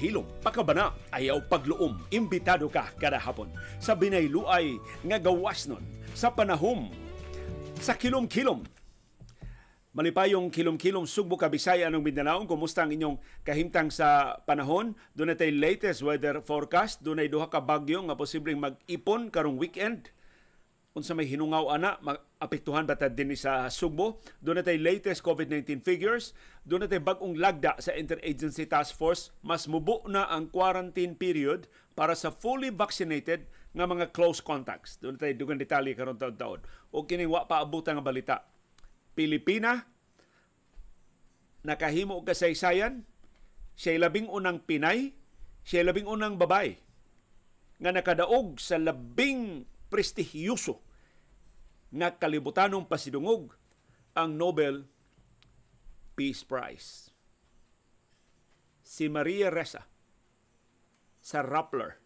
paghilom, pakabana, ayaw pagluom, imbitado ka kada hapon. Sa binayluay nga gawas nun, sa panahom, sa kilom-kilom. Malipayong kilom-kilom Sugbo ka Bisaya Mindanao. Kumusta ang inyong kahimtang sa panahon? Doon ay latest weather forecast. Doon ay duha ka bagyo nga posibleng mag-ipon karong weekend. Unsa may hinungaw ana, mag- apektuhan batad din ni sa Sugbo. Doon natay latest COVID-19 figures. Doon natay bagong lagda sa Interagency Task Force. Mas mubo na ang quarantine period para sa fully vaccinated nga mga close contacts. Doon natay dugang detalye karon taon-taon. O kining wa paabutan balita. Pilipina nakahimo og kasaysayan. Siya labing unang Pinay, siya labing unang babay nga nakadaog sa labing prestihyoso nga kalibutanong pasidungog ang Nobel Peace Prize. Si Maria Ressa sa Rappler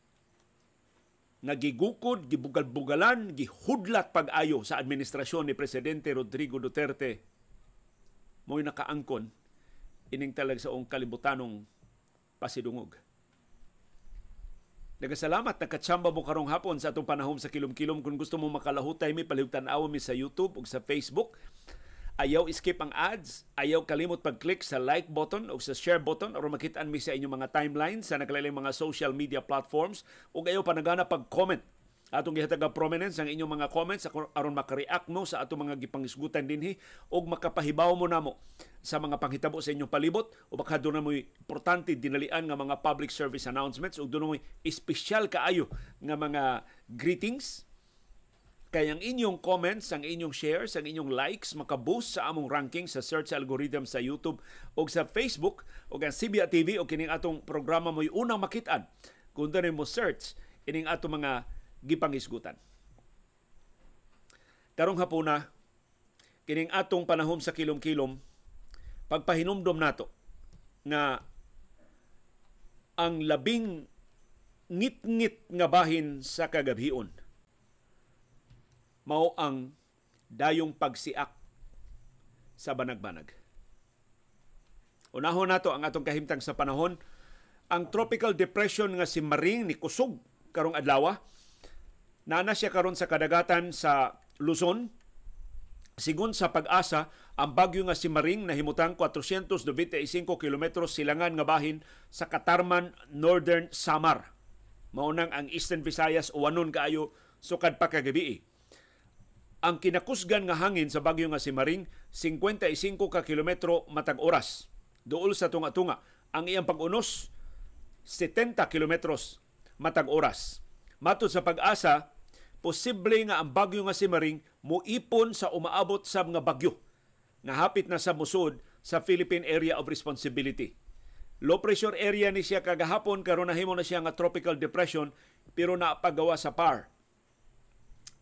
nagigukod, gibugal-bugalan, gihudlat pag-ayo sa administrasyon ni Presidente Rodrigo Duterte mo'y nakaangkon ining talag sa kalibutanong pasidungog. Nagasalamat nakatsamba mo karong hapon sa atong panahom sa kilom-kilom. Kung gusto mo makalahutay mi palihugtan aw mi sa YouTube ug sa Facebook. Ayaw skip ang ads, ayaw kalimot pag-click sa like button o sa share button o makitaan mi sa inyong mga timeline sa nakalalang mga social media platforms o ayaw panagana pag-comment Atong gihataga prominence ang inyong mga comments aron makareact mo sa atong mga gipangisgutan dinhi ug makapahibaw mo namo sa mga panghitabo sa inyong palibot o baka doon mo importante dinalian nga mga public service announcements o doon mo espesyal kaayo nga mga greetings kay ang inyong comments, ang inyong shares, ang inyong likes makaboost sa among ranking sa search algorithm sa YouTube o sa Facebook o ang CBA TV o kining atong programa mo'y unang makitaan. Kung doon mo search ining atong mga gipangisgutan. Karong hapuna, kining atong panahom sa kilom-kilom, pagpahinumdom nato nga ang labing ngit-ngit nga bahin sa kagabhion mao ang dayong pagsiak sa banag-banag. Unahon nato ang atong kahimtang sa panahon ang tropical depression nga si Maring ni kusog karong adlaw Nana siya karon sa kadagatan sa Luzon. Sigon sa pag-asa, ang bagyo nga si Maring nahimutang 495 kilometros silangan nga bahin sa Katarman, Northern Samar. Maunang ang Eastern Visayas uwanon kaayo sukad pa kagabi. Ang kinakusgan nga hangin sa bagyo nga si Maring 55 ka kilometro matag oras. Duol sa tunga-tunga ang iyang pag-unos 70 kilometros matag oras. Matod sa pag-asa, posible nga ang bagyo nga si Maring muipon sa umaabot sa mga bagyo nga hapit na sa musod sa Philippine Area of Responsibility. Low pressure area ni siya kagahapon karon nahimo na siya nga tropical depression pero napagawa sa par.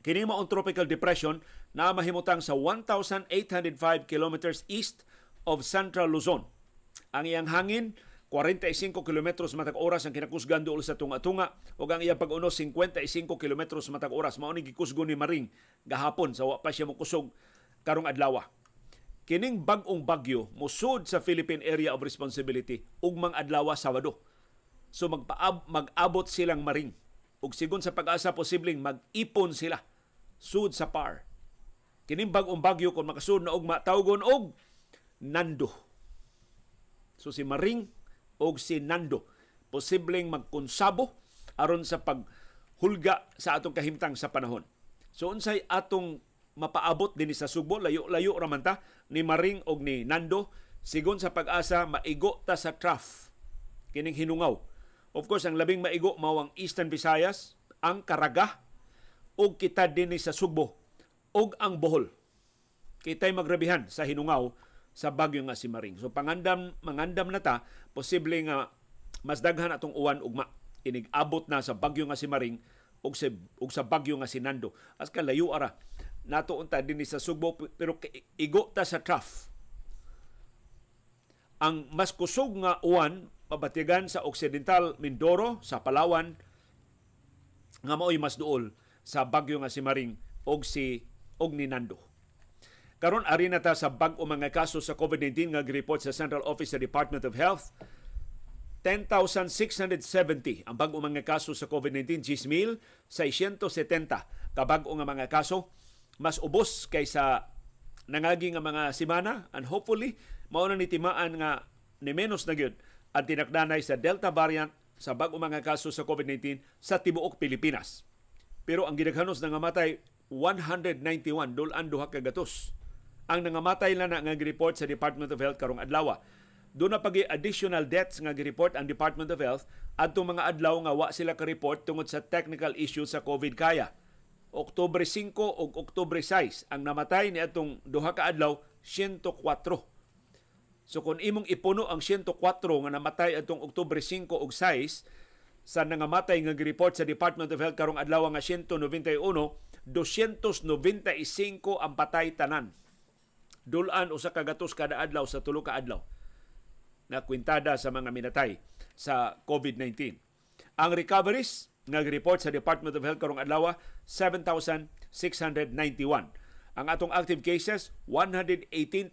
Kini mao ang tropical depression na mahimutang sa 1805 kilometers east of Central Luzon. Ang iyang hangin 45 kilometros matag oras ang kinakusgan duol sa tunga-tunga ug ang iyang pag-uno 55 kilometros matag oras mao ni gikusgo ni Maring gahapon sa wa pa siya mokusog karong adlaw. Kining bag-ong bagyo musud sa Philippine Area of Responsibility ug mang adlaw Sabado. So magpaab mag-abot silang Maring ug sigon sa pag-asa posibleng mag-ipon sila sud sa par. Kining bag-ong bagyo kung makasud na og matawgon og nando. So si Maring o si Nando posibleng magkonsabo aron sa paghulga sa atong kahimtang sa panahon. So unsay atong mapaabot dinhi sa Subo layo-layo ra man ta ni Maring og ni Nando sigon sa pag-asa maigo ta sa trough kining hinungaw. Of course ang labing maigo mao ang Eastern Visayas, ang Karaga og kita dinhi sa Subo og ang Bohol. Kitay magrabihan sa hinungaw sa bagyo nga si Maring. So pangandam mangandam na ta posible nga mas daghan atong uwan ugma inigabot na sa bagyo nga si Maring ug sa ug sa bagyo nga si Nando. As ka layo ara nato unta dinhi sa Sugbo pero igo ta sa trough. Ang mas kusog nga uwan pabatigan sa Occidental Mindoro sa Palawan nga maoy mas duol sa bagyo nga si Maring og si og ni Nando. Karon ari na ta sa bag-o mga kaso sa COVID-19 nga report sa Central Office sa Department of Health. 10,670 ang bag-o mga kaso sa COVID-19, 10,670 ka bag-o nga mga kaso. Mas ubos kaysa nangagi nga mga semana and hopefully mao na ni timaan nga ni menos na gyud ang tinakdanay sa Delta variant sa bag-o mga kaso sa COVID-19 sa tibuok Pilipinas. Pero ang gidaghanos na nga matay 191 dulan duha ka gatos ang nangamatay na nga report sa Department of Health karong adlaw. Doon na pag additional deaths nga report ang Department of Health at mga adlaw nga wa sila ka-report tungod sa technical issue sa COVID kaya. Oktobre 5 o Oktobre 6 ang namatay ni atong duha ka adlaw 104. So kung imong ipuno ang 104 nga namatay atong Oktobre 5 o 6 sa nangamatay nga report sa Department of Health karong adlaw nga 191, 295 ang patay tanan dulan usa ka gatos kada adlaw sa tulo ka adlaw na kwintada sa mga minatay sa COVID-19. Ang recoveries nagreport sa Department of Health karong adlaw 7,691. Ang atong active cases 118,203.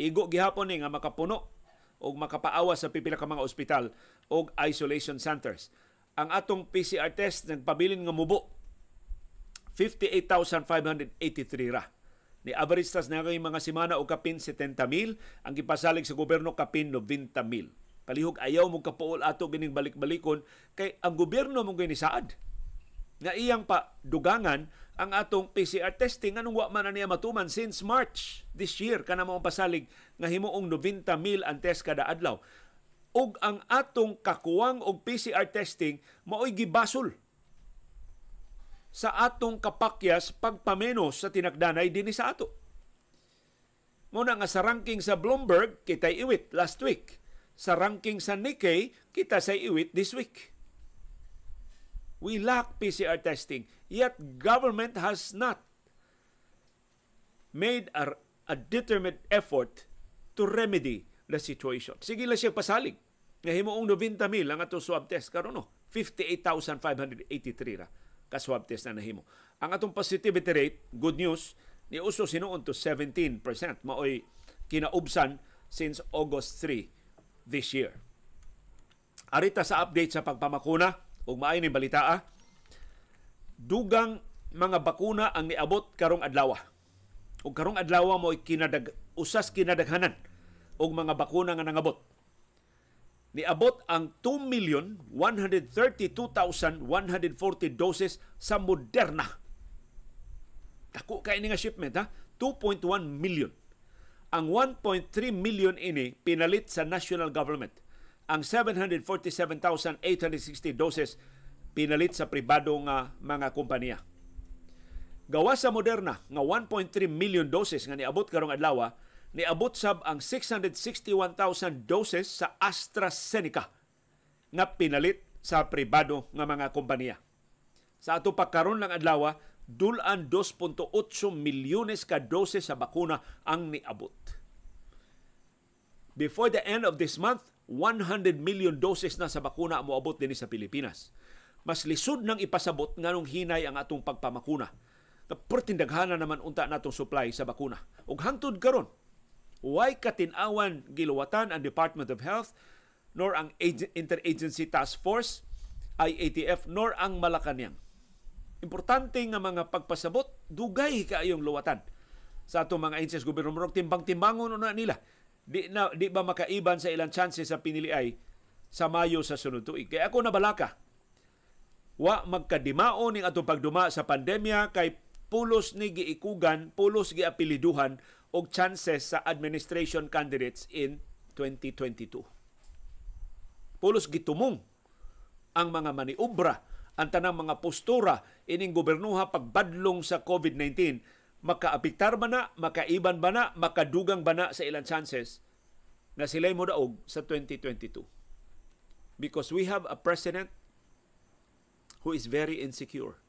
Igo gihapon ni nga makapuno o makapaawa sa pipila ka mga ospital o isolation centers. Ang atong PCR test nagpabilin nga mubo 58,583 ra. Ni Avaristas na ngayong mga semana o kapin 70,000, ang gipasalig sa gobyerno kapin 90,000. Palihog ayaw mo kapuol ato gining balik-balikon kay ang gobyerno mong ginisaad nga iyang pa dugangan ang atong PCR testing anong wa man na niya matuman since March this year kana mo pasalig nga himuong 90,000 ang test kada adlaw ug ang atong kakuwang og PCR testing maoy gibasol sa atong kapakyas pagpamenos sa tinagdanay dinhi sa ato. Muna nga sa ranking sa Bloomberg, kita iwit last week. Sa ranking sa Nikkei, kita sa iwit this week. We lack PCR testing, yet government has not made a, a determined effort to remedy the situation. Sige lang siya pasalig. Nga ang 90,000 ang ato swab test karon no. 58,583 ra ka-swab test na nahimo. Ang atong positivity rate, good news, ni uso sinuon to 17%, maoy kinaubsan since August 3 this year. Arita sa update sa pagpamakuna, ug maay ni balita ah, dugang mga bakuna ang niabot karong adlaw. Ah. Ug karong adlaw mo kinadag usas kinadaghanan og mga bakuna nga nangabot niabot ang 2,132,140 doses sa Moderna. Dako ka ini nga shipment ha, 2.1 million. Ang 1.3 million ini pinalit sa national government. Ang 747,860 doses pinalit sa pribado nga mga kompanya. Gawa sa Moderna nga 1.3 million doses nga niabot karong adlaw niabot sab ang 661,000 doses sa AstraZeneca nga pinalit sa pribado nga mga kompanya. Sa ato pagkaron ng adlaw, dulan 2.8 milyones ka doses sa bakuna ang niabot. Before the end of this month, 100 million doses na sa bakuna ang moabot din sa Pilipinas. Mas lisod nang ipasabot nganong hinay ang atong pagpamakuna. Pertindaghanan naman unta natong supply sa bakuna. Ug hangtod karon, Way katinawan giluwatan ang Department of Health nor ang Interagency Task Force IATF nor ang Malacanang. Importante nga mga pagpasabot dugay kaayong luwatan sa atong mga agencies gobyerno murag timbang-timbangon na nila. Di na di ba makaiban sa ilang chances sa pinili ay sa Mayo sa sunod tuig. Kaya ako nabalaka. Wa magkadimao ning atong pagduma sa pandemya kay pulos ni giikugan, pulos giapiliduhan og chances sa administration candidates in 2022. Pulos gitumong ang mga maniobra, ang tanang mga postura ining gobernuha pagbadlong sa COVID-19 makaapiktar ba na, makaiban ba na, makadugang ba na sa ilang chances na sila'y mudaog sa 2022. Because we have a president who is very insecure.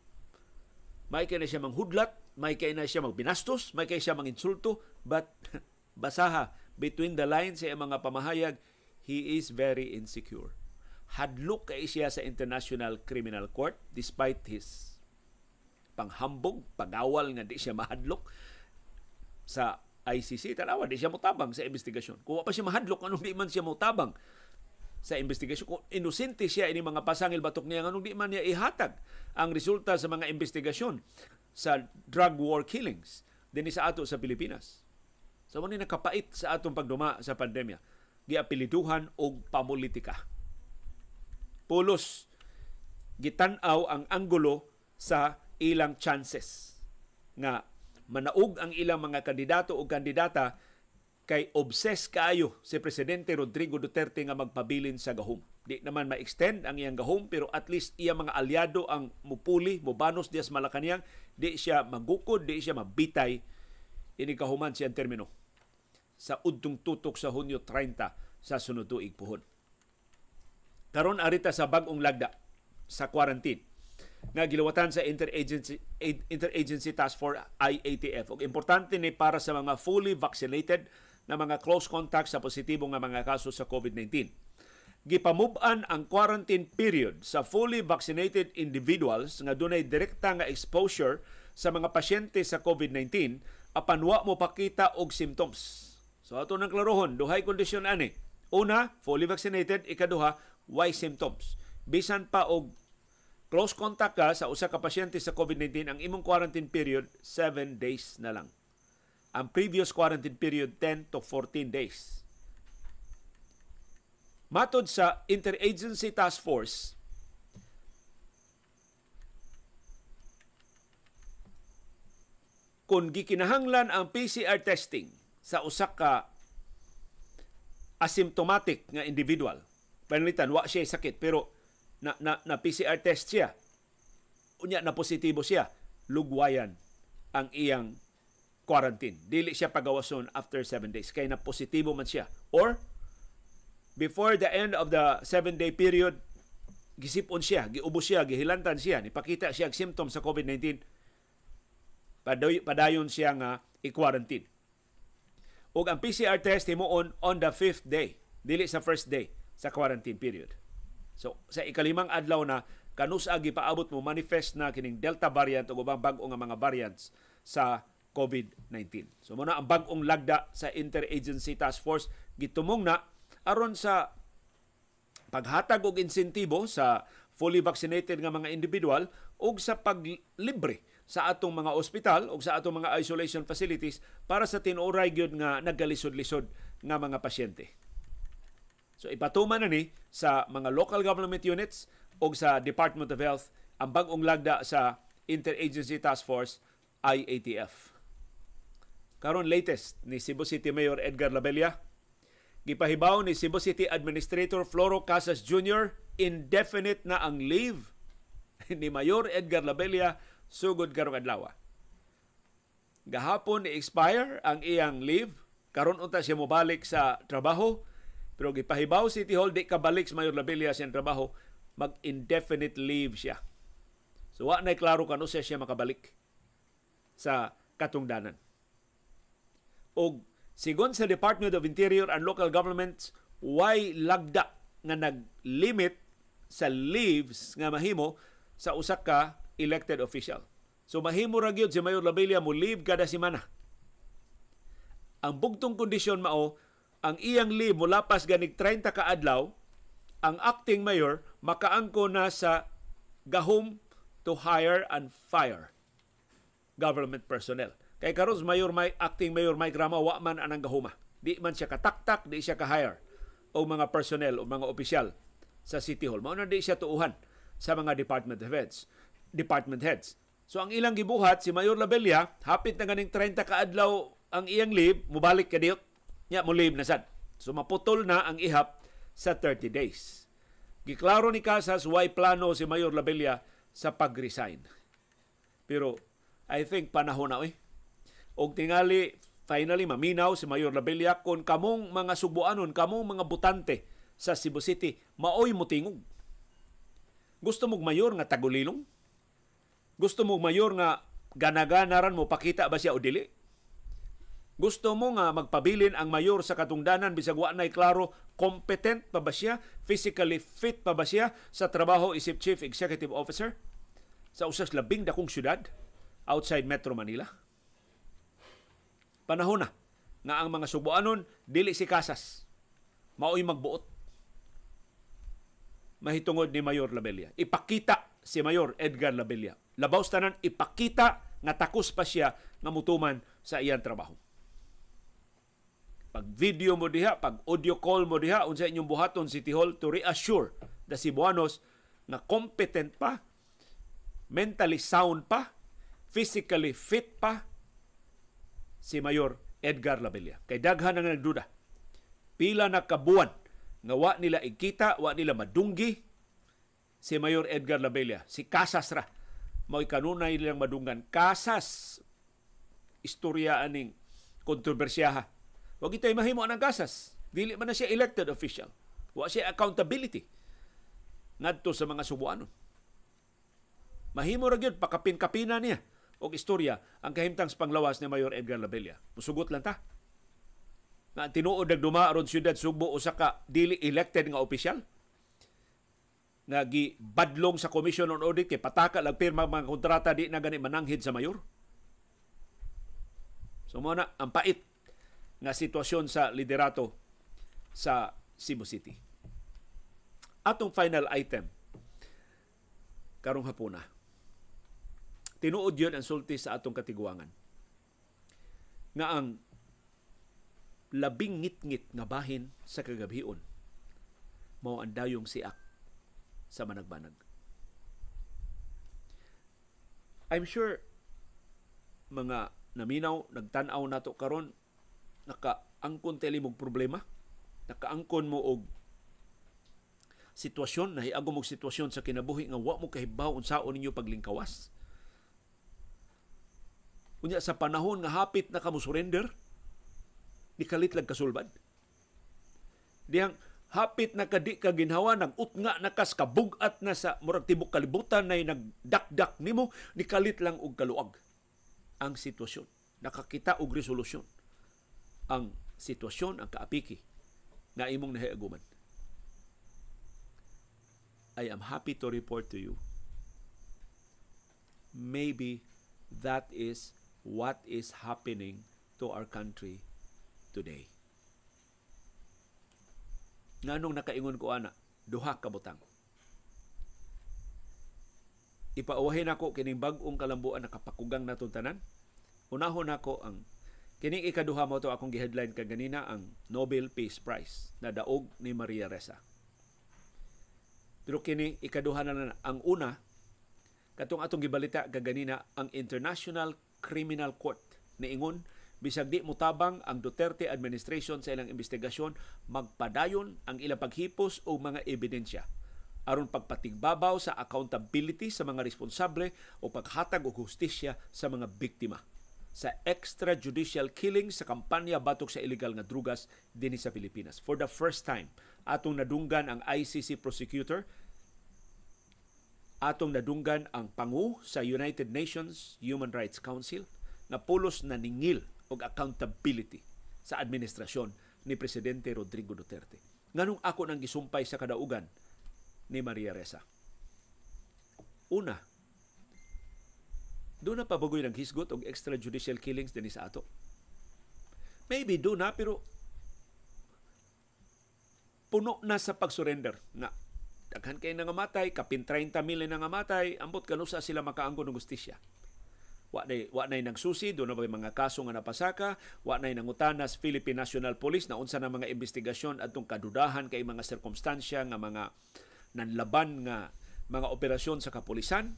May na siya manghudlat may kay na siya magbinastos, may kay siya manginsulto, but basaha between the lines sa eh, mga pamahayag, he is very insecure. Hadlok kay siya sa International Criminal Court despite his panghambog, pagawal nga di siya mahadlok sa ICC. Tanawa, di siya mutabang sa investigasyon. Kuha pa siya mahadlok, anong di man siya mutabang sa investigasyon. Kung inosente siya ini mga pasangil batok niya, nganong di man niya ihatag ang resulta sa mga investigasyon sa drug war killings din sa ato sa Pilipinas. So, mo nakapait sa atong pagduma sa pandemya. Giapilituhan o pamulitika. Pulos, gitanaw ang anggulo sa ilang chances nga manaog ang ilang mga kandidato o kandidata kay obses kaayo si Presidente Rodrigo Duterte nga magpabilin sa gahom. Di naman ma-extend ang iyang gahom pero at least iya mga aliado ang mupuli, mubanos dias Malacanang, di siya magukod, di siya mabitay ini kahuman siyang termino sa udtong tutok sa Hunyo 30 sa sunod tuig puhon. Karon arita sa bagong lagda sa quarantine nga gilawatan sa Interagency Interagency Task Force IATF. Og importante ni para sa mga fully vaccinated na mga close contact sa positibo nga mga kaso sa COVID-19. Gipamuban ang quarantine period sa fully vaccinated individuals nga dunay direkta nga exposure sa mga pasyente sa COVID-19 apan wa mo pakita og symptoms. So ato nang klarohon, duhay kondisyon ani. Una, fully vaccinated, ikaduha, why symptoms. Bisan pa og close contact ka sa usa ka pasyente sa COVID-19, ang imong quarantine period 7 days na lang ang previous quarantine period 10 to 14 days. Matod sa Interagency Task Force, kung gikinahanglan ang PCR testing sa usa ka asymptomatic nga individual, panalitan, wa siya sakit, pero na, na, na PCR test siya, unya na positibo siya, lugwayan ang iyang quarantine. Dili siya pagawason after 7 days kay na positibo man siya or before the end of the 7-day period gisipon siya, giubos siya, gihilantan siya, nipakita siya symptoms sa COVID-19 padayon, padayon siya nga i-quarantine. O ang PCR test himuon on the 5th day, dili sa first day sa quarantine period. So sa ikalimang adlaw na kanus agi paabot mo manifest na kining Delta variant o ubang bago nga mga variants sa COVID-19. So muna ang bag-ong lagda sa Interagency Task Force gitumong na aron sa paghatag og insentibo sa fully vaccinated nga mga individual ug sa paglibre sa atong mga ospital ug sa atong mga isolation facilities para sa tinuray gyud nga nagalisod-lisod nga mga pasyente. So ipatuman na ni sa mga local government units ug sa Department of Health ang bag-ong lagda sa Interagency Task Force IATF karon latest ni Cebu City Mayor Edgar Labella gipahibaw ni Cebu City Administrator Floro Casas Jr. indefinite na ang leave ni Mayor Edgar Labella sugod karong adlaw. Gahapon ni-expire ang iyang leave karon unta siya mobalik sa trabaho pero gipahibaw City Hall di kabalik sa Mayor Labella sa trabaho mag-indefinite leave siya. So wa na klaro kano siya siya makabalik sa katungdanan o sigon sa Department of Interior and Local Governments why lagda nga naglimit sa leaves nga mahimo sa usa ka elected official. So mahimo ra gyud si Mayor Labella mo leave kada semana. Ang bugtong kondisyon mao ang iyang leave mulapas ganig 30 ka adlaw ang acting mayor makaangko na sa gahom to hire and fire government personnel. Kay karon mayor may acting mayor Mike Rama wa man anang gahuma. Di man siya kataktak, di siya ka-hire o mga personnel o mga opisyal sa City Hall. Mao na di siya tuuhan sa mga department heads. Department heads. So ang ilang gibuhat si Mayor Labella, hapit na ganing 30 kaadlaw ang iyang leave, mubalik ka diot. Nya mo leave na sad. So maputol na ang ihap sa 30 days. Giklaro ni Casas why plano si Mayor Labella sa pag-resign. Pero I think panahon na eh og tingali finally maminaw si Mayor Labella kon kamong mga subuanon, kamong mga butante sa Cebu City, maoy mo tingog. Gusto mog mayor nga tagulilong? Gusto mog mayor nga ganaganaran mo pakita ba siya o dili? Gusto mo nga magpabilin ang mayor sa katungdanan bisag wa nay klaro competent pa ba siya, physically fit pa ba siya sa trabaho isip chief executive officer sa usas labing dakong syudad outside Metro Manila? panahon na nga ang mga subuanon dili si kasas maoy magbuot mahitungod ni Mayor Labella ipakita si Mayor Edgar Labella labaw tanan ipakita nga takos pa siya nga mutuman sa iyang trabaho pag video mo diha pag audio call mo diha unsa inyong buhaton City Hall to reassure the Cebuanos na competent pa mentally sound pa physically fit pa si Mayor Edgar Labella. Kay daghan ang nagduda. Pila na kabuan nga wa nila ikita, wa nila madunggi si Mayor Edgar Labella. Si Casas ra. Mao kanunay nilang madunggan. Kasas! istorya aning kontrobersyaha. Huwag itay mahimo ng Kasas. Dili man na siya elected official. Wa siya accountability ngadto sa mga Subuanon. Mahimo ra gyud pakapin-kapina niya og istorya ang kahimtang panglawas ni Mayor Edgar Labella. Musugot lang ta. Nga tinuod nagduma aron siyudad Sugbo usa ka dili elected nga opisyal nga gibadlong sa Commission on Audit kay pataka lang pirma mga kontrata di na gani mananghid sa mayor. So mo na ang pait nga sitwasyon sa liderato sa Cebu City. Atong final item karong hapuna. Tinuod yun ang sulti sa atong katiguangan. Nga ang labing ngit-ngit nga bahin sa kagabhion mao ang dayong siak sa managbanag. I'm sure mga naminaw, nagtanaw nato karon nakaangkon tele mog problema, nakaangkon mo og sitwasyon, nahiago mo sitwasyon sa kinabuhi nga wa mo kahibaw unsaon ninyo paglingkawas unya sa panahon nga hapit na kamo surrender nikalit lang kasulbad dihang hapit na kadi ka ginhawa nag utnga na kas kabugat na sa murag tibok kalibutan nay nagdakdak nimo nikalit lang og kaluag ang sitwasyon nakakita og resolusyon ang sitwasyon ang kaapiki na imong nahiaguman I am happy to report to you maybe that is what is happening to our country today. Nganong nakaingon ko ana, duha ka butang. Ipauwahin ako kining bag-ong kalambuan nakapakugang natong tanan. Unahon ako ang kining ikaduha mo to akong gi-headline kag ganina ang Nobel Peace Prize na daog ni Maria Ressa. Pero kini ikaduha na, na ang una katong atong gibalita kag ganina ang International Criminal Court. Niingon, bisag di mutabang ang Duterte administration sa ilang investigasyon, magpadayon ang ilang paghipos o mga ebidensya aron pagpatigbabaw sa accountability sa mga responsable o paghatag og hustisya sa mga biktima sa extrajudicial killing sa kampanya batok sa illegal nga drugas dinhi sa Pilipinas. For the first time, atong nadunggan ang ICC prosecutor atong nadunggan ang pangu sa United Nations Human Rights Council na pulos na ningil og accountability sa administrasyon ni Presidente Rodrigo Duterte. Nganong ako nang gisumpay sa kadaugan ni Maria Ressa? Una, doon na pabagoy ng hisgot og extrajudicial killings din sa ato. Maybe doon na, pero puno na sa pag-surrender na daghan kay nangamatay kapin 30 mil nangamatay ambot kanusa sila makaanggo ng gustisya wa nay wa nay nagsusi do na ba mga kaso nga napasaka wa nay nangutanas Philippine National Police na unsa na mga investigasyon adtong kadudahan kay mga sirkumstansya nga mga nanlaban nga mga operasyon sa kapulisan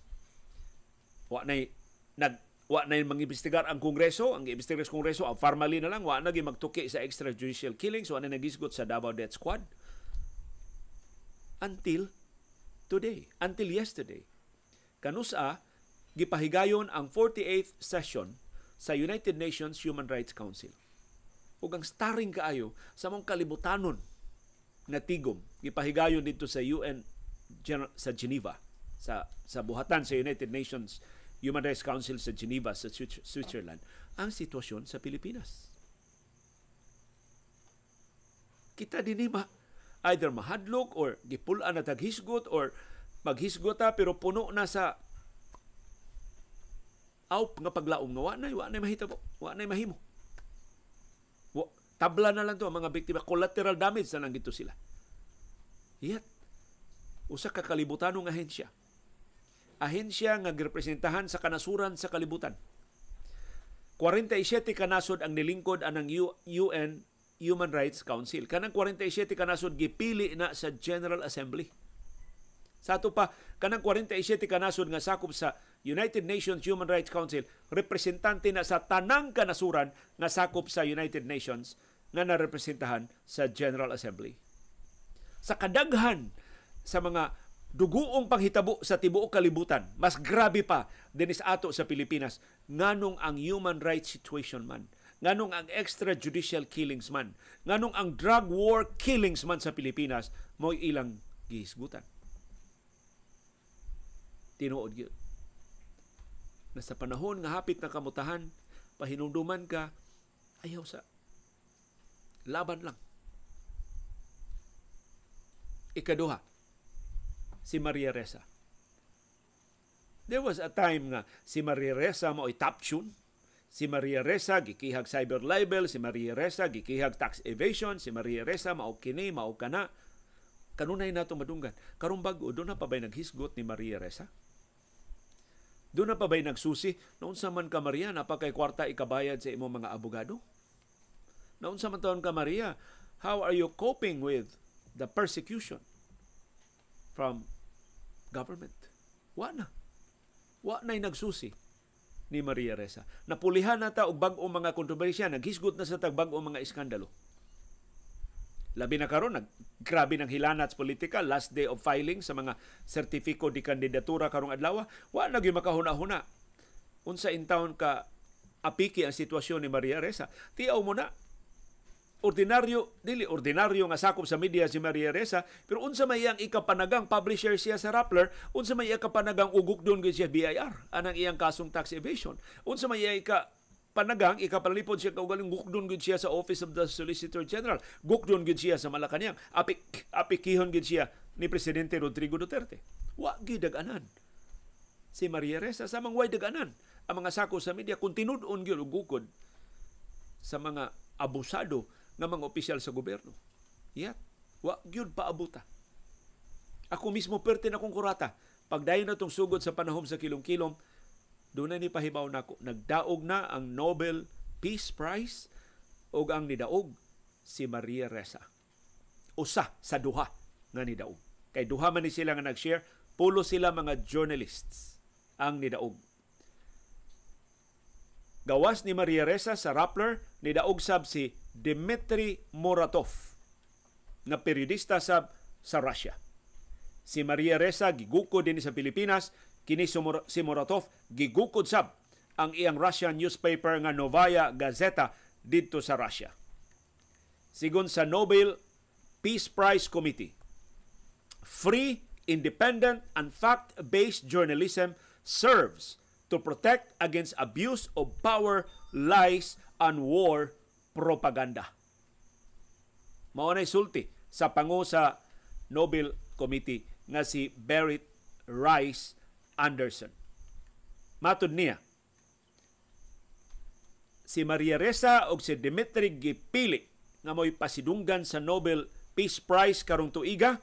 wa nay nag wa nay mangimbestigar ang kongreso ang giimbestigar sa kongreso ang formally na lang wa na gi magtuki sa extrajudicial killings wa na nagisgot sa Davao Death Squad until today, until yesterday. Kanusa, gipahigayon ang 48th session sa United Nations Human Rights Council. Ug ang starring kaayo sa mong kalibutanon na tigom gipahigayon dito sa UN sa Geneva sa sa buhatan sa United Nations Human Rights Council sa Geneva sa Switzerland ang sitwasyon sa Pilipinas. Kita dinima either mahadlok or gipulan na taghisgot or maghisgota pero puno na sa aup nga paglaom nga wa na wa na mahitabo wa na mahimo wa, tabla na lang to ang mga biktima collateral damage na lang gito sila yat usa ka kalibutanong ahensya ahensya nga girepresentahan sa kanasuran sa kalibutan 47 kanasod ang nilingkod anang UN Human Rights Council. Kanang 47 kanasod gipili na sa General Assembly. Sa ato pa, kanang 47 kanasod nga sakop sa United Nations Human Rights Council, representante na sa tanang kanasuran nga sakop sa United Nations nga narepresentahan sa General Assembly. Sa kadaghan sa mga dugoong panghitabo sa tibuok kalibutan, mas grabe pa dinis ato sa Pilipinas nganong ang human rights situation man nganong ang extrajudicial killings man, nganong ang drug war killings man sa Pilipinas mao ilang gihisgutan. Tinuod gyud. Na sa panahon nga hapit na kamutahan, pahinumduman ka, ayaw sa laban lang. Ikaduha, si Maria Reza. There was a time nga si Maria Reza mao'y top tune Si Maria Ressa gikihag cyber libel, si Maria Ressa gikihag tax evasion, si Maria Ressa mao kini mao kana. Kanunay nato madunggan. Karong bag-o do na pa bay naghisgot ni Maria Ressa? Do na pa bay nagsusi noon sa man ka Maria napa kwarta ikabayad sa imong mga abogado? Noon sa man taon ka Maria, how are you coping with the persecution from government? Wa na. Wa na'y nagsusi ni Maria Ressa. Napulihan na ta og bag o mga kontrobersya, naghisgot na sa tag bag mga iskandalo. Labi na karon nag grabe ng hilanat politika last day of filing sa mga sertifiko di kandidatura karong adlaw wa na gyud makahuna-huna unsa intawon ka apiki ang sitwasyon ni Maria Ressa tiaw mo na ordinaryo dili ordinaryo nga sakop sa media si Maria Reza pero unsa may iyang ikapanagang publisher siya sa Rappler unsa may iyang kapanagang ugok doon gyud siya BIR anang iyang kasong tax evasion unsa may iyang ika panagang ikapalipod siya kaugaling gukdon gud siya sa Office of the Solicitor General gukdon gud siya sa Malacañang apik apikihon gud siya ni presidente Rodrigo Duterte wa gyud anan si Maria Reza sa mga way daganan ang mga sako sa media kun on gyud ugukod sa mga abusado ng mga opisyal sa gobyerno. Yet, Wa gyud paabuta. Ako mismo perte na kong kurata. Pagdayon na tong sugod sa panahom sa kilom-kilom, doon na ni pahibaw nako na nagdaog na ang Nobel Peace Prize o ang nidaog si Maria Ressa. Usa sa duha nga nidaog. Kay duha man ni sila nga nag-share, pulo sila mga journalists ang nidaog Gawas ni Maria Ressa sa Rappler ni daog-sab si Dmitry Muratov na periodista sa, sa Russia. Si Maria Ressa gigukod din sa Pilipinas kini si Muratov gigukod sab ang iyang Russian newspaper nga Novaya Gazeta didto sa Russia. Sigun sa Nobel Peace Prize Committee, free, independent, and fact-based journalism serves to protect against abuse of power, lies, and war propaganda. Mao sulti sa pangu sa Nobel Committee nga si Barrett Rice Anderson. Matod niya, si Maria Ressa o si Dimitri Gipili nga mo'y pasidunggan sa Nobel Peace Prize karong tuiga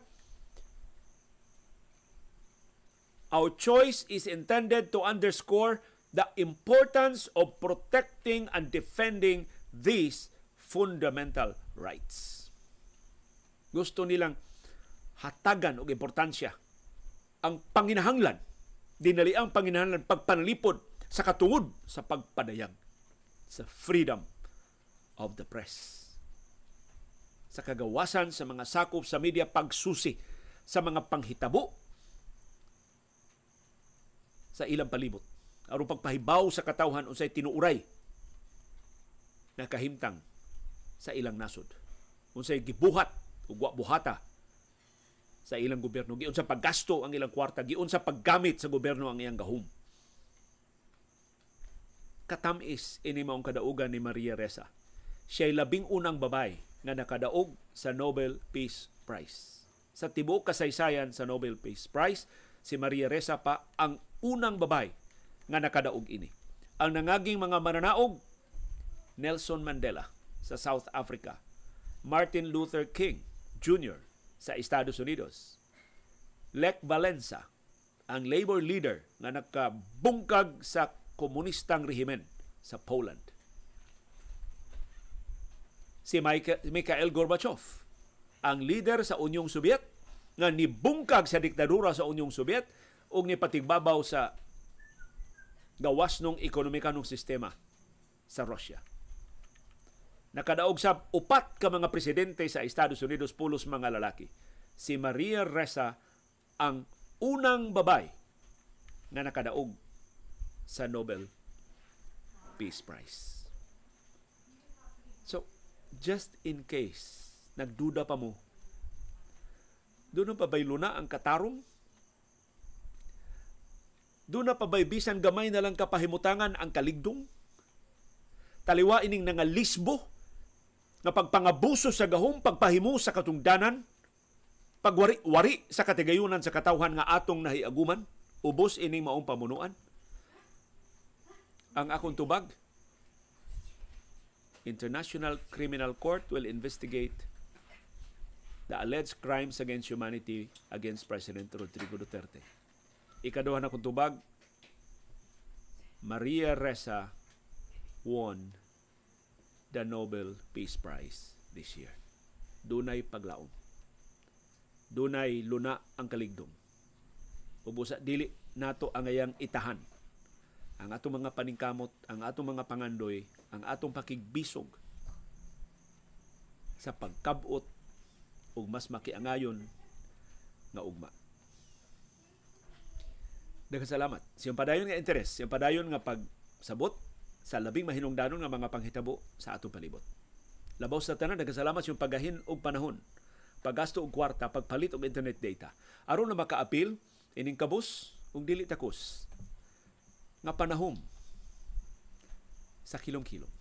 Our choice is intended to underscore the importance of protecting and defending these fundamental rights. Gusto nilang hatagan og importansya ang panginahanglan, dinali ang panginahanglan pagpanalipod sa katungod sa pagpadayag sa freedom of the press. Sa kagawasan sa mga sakop sa media pagsusi sa mga panghitabo sa ilang palibot aron pagpahibaw sa katawhan unsay tinuuray nakahimtang sa ilang nasod unsay gibuhat ug wa buhata sa ilang gobyerno giun sa paggasto ang ilang kwarta giun sa paggamit sa gobyerno ang iyang gahom katamis ini maong kadaugan ni Maria Ressa siya'y labing unang babay nga nakadaog sa Nobel Peace Prize sa tibuok kasaysayan sa Nobel Peace Prize si Maria Ressa pa ang unang babay nga nakadaog ini. Ang nangaging mga mananaog, Nelson Mandela sa South Africa, Martin Luther King Jr. sa Estados Unidos, Lech Valenza, ang labor leader nga nakabungkag sa komunistang rehimen sa Poland. Si Mikhail Gorbachev, ang leader sa Unyong Soviet, nga nibungkag sa diktadura sa Unyong Soviet og nipatigbabaw sa gawas nung ekonomika nung sistema sa Russia. Nakadaog sa upat ka mga presidente sa Estados Unidos pulos mga lalaki. Si Maria Ressa ang unang babay na nakadaog sa Nobel Peace Prize. So, just in case nagduda pa mo, doon pa bay luna ang katarong doon na pabay gamay na lang kapahimutangan ang kaligdong. Taliwa ining nga lisbo nga pagpangabuso sa gahom, pagpahimo sa katungdanan, pagwari-wari sa katigayunan sa katawhan nga atong nahiaguman, ubos ining maong pamunuan. Ang akong tubag, International Criminal Court will investigate the alleged crimes against humanity against President Rodrigo Duterte. Ikaduha na kong tubag, Maria Ressa won the Nobel Peace Prize this year. Dunay paglaom. Dunay luna ang kaligdom. Ubusa dili nato ang ayang itahan. Ang atong mga paningkamot, ang atong mga pangandoy, ang atong pakigbisog sa pagkabot o mas makiangayon nga ugma. Daghang salamat. Siyang padayon nga interes, siyang padayon nga pagsabot sa labing mahinungdanon nga mga panghitabo sa atong palibot. Labaw sa tanan, nagkasalamat yung pagahin og panahon, paggasto og kwarta, pagpalit og internet data. Aron na makaapil, ining kabus, ug dili takos. Nga panahom sa kilong-kilong.